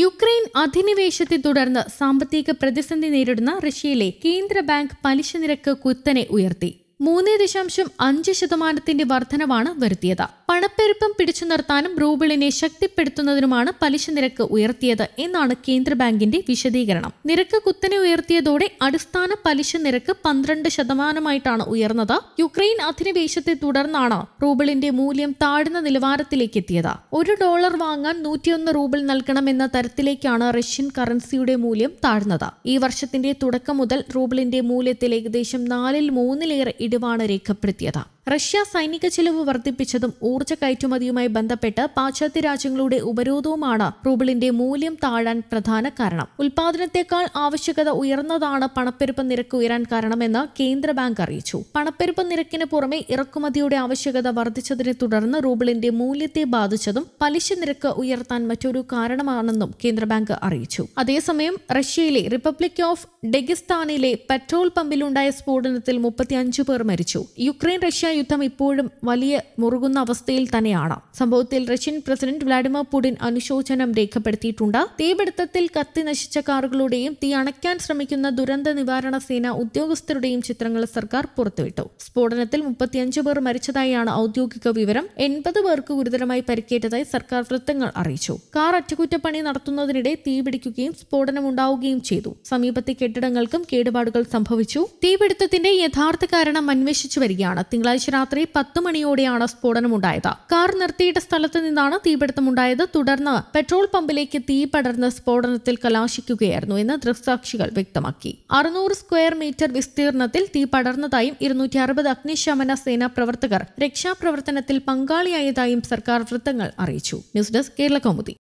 Ukraine അധിനിവേശത്തെ തുടർന്ന് സാമ്പത്തിക പ്രതിസന്ധി നേരിടുന്ന റഷ്യയിലെ കേന്ദ്ര ബാങ്ക് പലിശ നിരക്ക് കുത്തനെ ഉയർത്തി മൂന്ന് ദശാംശം അഞ്ച് ശതമാനത്തിന്റെ വർധനവാണ് വരുത്തിയത് പണപ്പെരുപ്പം പിടിച്ചു നിർത്താനും റൂബിളിനെ ശക്തിപ്പെടുത്തുന്നതിനുമാണ് പലിശ നിരക്ക് ഉയർത്തിയത് എന്നാണ് കേന്ദ്ര ബാങ്കിന്റെ വിശദീകരണം നിരക്ക് കുത്തനെ ഉയർത്തിയതോടെ അടിസ്ഥാന പലിശ നിരക്ക് പന്ത്രണ്ട് ശതമാനമായിട്ടാണ് ഉയർന്നത് യുക്രൈൻ അധിനിവേശത്തെ തുടർന്നാണ് റൂബിളിന്റെ മൂല്യം താഴ്ന്ന നിലവാരത്തിലേക്ക് എത്തിയത് ഒരു ഡോളർ വാങ്ങാൻ നൂറ്റിയൊന്ന് റൂബിൾ നൽകണമെന്ന തരത്തിലേക്കാണ് റഷ്യൻ കറൻസിയുടെ മൂല്യം താഴ്ന്നത് ഈ വർഷത്തിന്റെ തുടക്കം മുതൽ റൂബിളിന്റെ മൂല്യത്തിൽ ഏകദേശം നാലിൽ മൂന്നിലേറെ ഇടിവാണ് രേഖപ്പെടുത്തിയത് റഷ്യ സൈനിക ചെലവ് വർദ്ധിപ്പിച്ചതും ഊർജ്ജ കയറ്റുമതിയുമായി ബന്ധപ്പെട്ട് പാശ്ചാത്യ രാജ്യങ്ങളുടെ ഉപരോധവുമാണ് റൂബിളിന്റെ മൂല്യം താഴാൻ പ്രധാന കാരണം ഉൽപാദനത്തെക്കാൾ ആവശ്യകത ഉയർന്നതാണ് പണപ്പെരുപ്പ് നിരക്ക് ഉയരാൻ കാരണമെന്ന് കേന്ദ്ര ബാങ്ക് അറിയിച്ചു പണപ്പെരുപ്പ് നിരക്കിന് പുറമെ ഇറക്കുമതിയുടെ ആവശ്യകത വർദ്ധിച്ചതിനെ തുടർന്ന് റൂബിളിന്റെ മൂല്യത്തെ ബാധിച്ചതും പലിശ നിരക്ക് ഉയർത്താൻ മറ്റൊരു കാരണമാണെന്നും കേന്ദ്ര ബാങ്ക് അറിയിച്ചു അതേസമയം റഷ്യയിലെ റിപ്പബ്ലിക് ഓഫ് ഡെഗിസ്ഥാനിലെ പെട്രോൾ പമ്പിലുണ്ടായ സ്ഫോടനത്തിൽ മുപ്പത്തിയഞ്ചു പേർ മരിച്ചു യുക്രൈൻ റഷ്യ യുദ്ധം ഇപ്പോഴും വലിയ മുറുകുന്ന അവസ്ഥയിൽ തന്നെയാണ് സംഭവത്തിൽ റഷ്യൻ പ്രസിഡന്റ് വ്ളാഡിമിർ പുടിൻ അനുശോചനം രേഖപ്പെടുത്തിയിട്ടുണ്ട് തീപിടുത്തത്തിൽ കത്തി നശിച്ച കാറുകളുടെയും തീ അണയ്ക്കാൻ ശ്രമിക്കുന്ന ദുരന്ത നിവാരണ സേന ഉദ്യോഗസ്ഥരുടെയും ചിത്രങ്ങൾ സർക്കാർ പുറത്തുവിട്ടു സ്ഫോടനത്തിൽ മുപ്പത്തിയഞ്ച് പേർ മരിച്ചതായാണ് ഔദ്യോഗിക വിവരം എൺപത് പേർക്ക് ഗുരുതരമായി പരിക്കേറ്റതായി സർക്കാർ വൃത്തങ്ങൾ അറിയിച്ചു കാർ അറ്റകുറ്റപ്പണി നടത്തുന്നതിനിടെ തീപിടിക്കുകയും സ്ഫോടനം ഉണ്ടാവുകയും ചെയ്തു സമീപത്തെ കെട്ടിടങ്ങൾക്കും കേടുപാടുകൾ സംഭവിച്ചു തീപിടുത്തത്തിന്റെ യഥാർത്ഥ കാരണം അന്വേഷിച്ചു വരികയാണ് തിങ്കളാഴ്ച ശനിയാഴ്ച രാത്രി പത്ത് മണിയോടെയാണ് സ്ഫോടനമുണ്ടായത് കാർ നിർത്തിയിട്ട സ്ഥലത്ത് നിന്നാണ് തീപിടുത്തമുണ്ടായത് തുടർന്ന് പെട്രോൾ പമ്പിലേക്ക് തീ പടർന്ന് സ്ഫോടനത്തിൽ കലാശിക്കുകയായിരുന്നു എന്ന് ദൃക്സാക്ഷികൾ വ്യക്തമാക്കി അറുന്നൂറ് സ്ക്വയർ മീറ്റർ വിസ്തീർണത്തിൽ തീ പടർന്നതായും ഇരുന്നൂറ്റി അറുപത് അഗ്നിശമന സേനാ പ്രവർത്തകർ രക്ഷാപ്രവർത്തനത്തിൽ പങ്കാളിയായതായും സർക്കാർ വൃത്തങ്ങൾ അറിയിച്ചു ന്യൂസ് ഡെസ്ക് കേരള കൗമുദി